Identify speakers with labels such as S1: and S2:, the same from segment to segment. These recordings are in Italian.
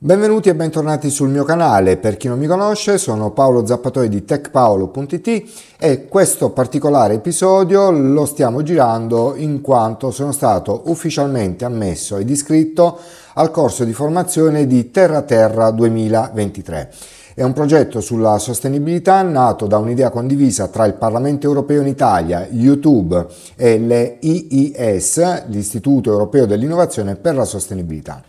S1: Benvenuti e bentornati sul mio canale, per chi non mi conosce sono Paolo Zappatoi di techpaolo.it e questo particolare episodio lo stiamo girando in quanto sono stato ufficialmente ammesso ed iscritto al corso di formazione di Terra Terra 2023. È un progetto sulla sostenibilità nato da un'idea condivisa tra il Parlamento europeo in Italia, YouTube e le l'Istituto europeo dell'innovazione per la sostenibilità.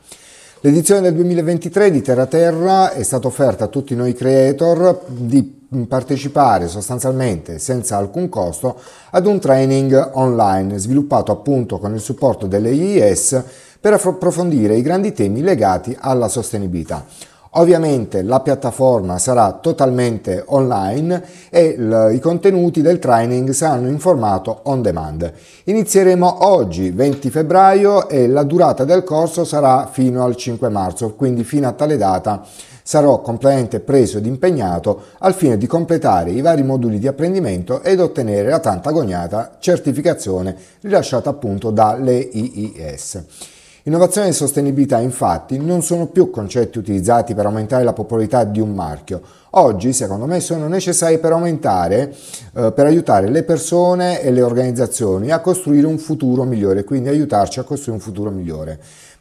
S1: L'edizione del 2023 di Terra Terra è stata offerta a tutti noi creator di partecipare sostanzialmente senza alcun costo ad un training online sviluppato appunto con il supporto delle IIS per approfondire i grandi temi legati alla sostenibilità. Ovviamente la piattaforma sarà totalmente online e il, i contenuti del training saranno in formato on demand. Inizieremo oggi 20 febbraio e la durata del corso sarà fino al 5 marzo, quindi fino a tale data sarò completamente preso ed impegnato al fine di completare i vari moduli di apprendimento ed ottenere la tanta agognata certificazione rilasciata appunto dall'EIS. Innovazione e sostenibilità infatti non sono più concetti utilizzati per aumentare la popolarità di un marchio, oggi secondo me sono necessari per aumentare, eh, per aiutare le persone e le organizzazioni a costruire un futuro migliore, quindi aiutarci a costruire un futuro migliore.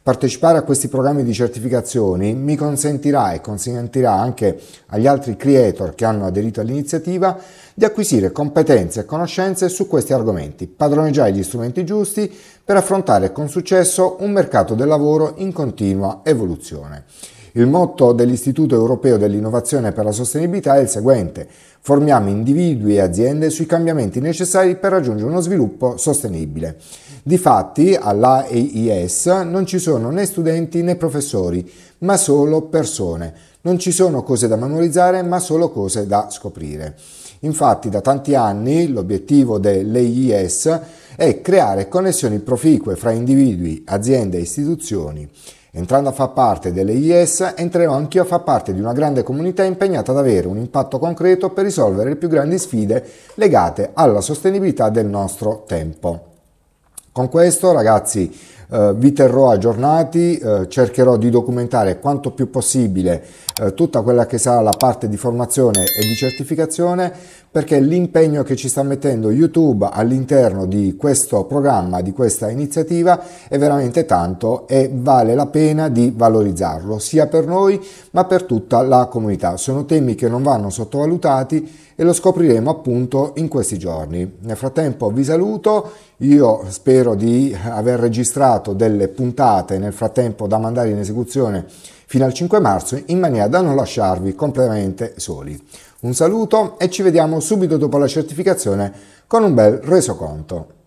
S1: Partecipare a questi programmi di certificazioni mi consentirà e consentirà anche agli altri creator che hanno aderito all'iniziativa di acquisire competenze e conoscenze su questi argomenti, padroneggiare gli strumenti giusti per affrontare con successo un mercato del lavoro in continua evoluzione. Il motto dell'Istituto europeo dell'innovazione per la sostenibilità è il seguente, formiamo individui e aziende sui cambiamenti necessari per raggiungere uno sviluppo sostenibile. Difatti all'AEIS non ci sono né studenti né professori, ma solo persone. Non ci sono cose da memorizzare, ma solo cose da scoprire. Infatti da tanti anni l'obiettivo dell'EIS è creare connessioni proficue fra individui, aziende e istituzioni Entrando a far parte delle IES, entrerò anch'io a far parte di una grande comunità impegnata ad avere un impatto concreto per risolvere le più grandi sfide legate alla sostenibilità del nostro tempo. Con questo, ragazzi, eh, vi terrò aggiornati, eh, cercherò di documentare quanto più possibile eh, tutta quella che sarà la parte di formazione e di certificazione perché l'impegno che ci sta mettendo YouTube all'interno di questo programma, di questa iniziativa, è veramente tanto e vale la pena di valorizzarlo, sia per noi ma per tutta la comunità. Sono temi che non vanno sottovalutati e lo scopriremo appunto in questi giorni. Nel frattempo vi saluto, io spero di aver registrato delle puntate nel frattempo da mandare in esecuzione fino al 5 marzo in maniera da non lasciarvi completamente soli. Un saluto e ci vediamo subito dopo la certificazione con un bel resoconto.